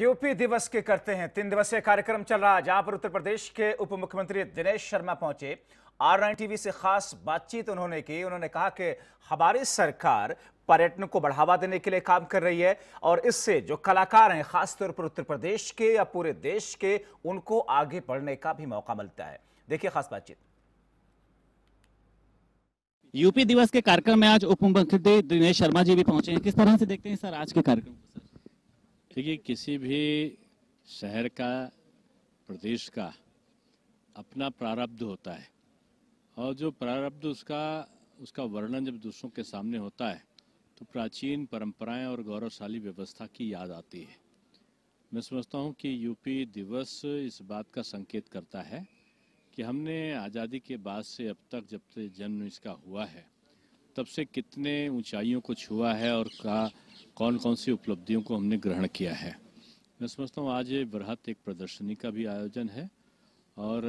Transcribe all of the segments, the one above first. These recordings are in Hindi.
यूपी दिवस के करते हैं तीन दिवसीय कार्यक्रम चल रहा है जहां पर उत्तर प्रदेश के उप मुख्यमंत्री दिनेश शर्मा पहुंचे आर नाइन टीवी से खास बातचीत उन्होंने की उन्होंने कहा कि हमारी सरकार पर्यटन को बढ़ावा देने के लिए काम कर रही है और इससे जो कलाकार हैं खासतौर पर उत्तर प्रदेश के या पूरे देश के उनको आगे बढ़ने का भी मौका मिलता है देखिए खास बातचीत यूपी दिवस के कार्यक्रम में आज उप मुख्यमंत्री दिनेश शर्मा जी भी पहुंचे हैं किस तरह से देखते हैं सर आज के कार्यक्रम को सर देखिए किसी भी शहर का प्रदेश का अपना प्रारब्ध होता है और जो प्रारब्ध उसका उसका वर्णन जब दूसरों के सामने होता है तो प्राचीन परंपराएं और गौरवशाली व्यवस्था की याद आती है मैं समझता हूं कि यूपी दिवस इस बात का संकेत करता है कि हमने आज़ादी के बाद से अब तक जब से जन्म इसका हुआ है तब से कितने ऊंचाइयों को छुआ है और का कौन कौन सी उपलब्धियों को हमने ग्रहण किया है मैं समझता हूँ आज बृहत एक प्रदर्शनी का भी आयोजन है और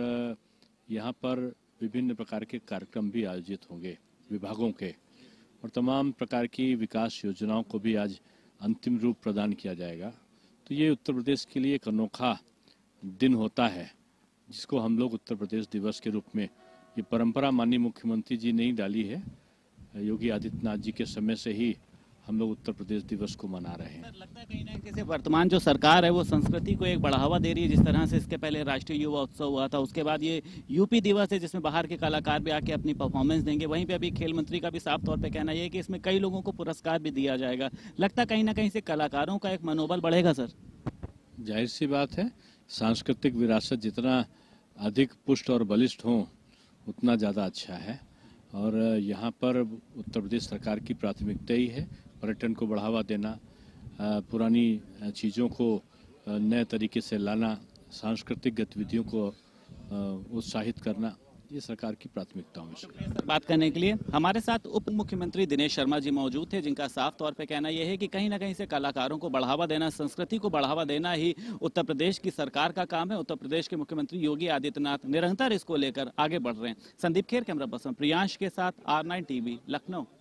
यहाँ पर विभिन्न प्रकार के कार्यक्रम भी आयोजित होंगे विभागों के और तमाम प्रकार की विकास योजनाओं को भी आज अंतिम रूप प्रदान किया जाएगा तो ये उत्तर प्रदेश के लिए एक अनोखा दिन होता है जिसको हम लोग उत्तर प्रदेश दिवस के रूप में ये परंपरा माननीय मुख्यमंत्री जी ने ही डाली है योगी आदित्यनाथ जी के समय से ही हम लोग उत्तर प्रदेश दिवस को मना रहे हैं लगता है कहीं ना कहीं वर्तमान जो सरकार है वो संस्कृति को एक बढ़ावा दे रही है जिस तरह से इसके पहले राष्ट्रीय युवा उत्सव हुआ था उसके बाद ये यूपी दिवस है जिसमें बाहर के कलाकार भी आके अपनी परफॉर्मेंस देंगे वहीं पे अभी खेल मंत्री का भी साफ तौर पर कहना है कि इसमें कई लोगों को पुरस्कार भी दिया जाएगा लगता कहीं ना कहीं से कलाकारों का एक मनोबल बढ़ेगा सर जाहिर सी बात है सांस्कृतिक विरासत जितना अधिक पुष्ट और बलिष्ठ हो उतना ज़्यादा अच्छा है और यहाँ पर उत्तर प्रदेश सरकार की प्राथमिकता ही है पर्यटन को बढ़ावा देना पुरानी चीज़ों को नए तरीके से लाना सांस्कृतिक गतिविधियों को उत्साहित करना ये सरकार की प्राथमिकताओं में बात करने के लिए हमारे साथ उप मुख्यमंत्री दिनेश शर्मा जी मौजूद थे जिनका साफ तौर पे कहना यह है कि कहीं ना कहीं से कलाकारों को बढ़ावा देना संस्कृति को बढ़ावा देना ही उत्तर प्रदेश की सरकार का काम है उत्तर प्रदेश के मुख्यमंत्री योगी आदित्यनाथ निरंतर इसको लेकर आगे बढ़ रहे हैं संदीप खेर कैमरा पर्सन प्रियांश के साथ आर नाइन टीवी लखनऊ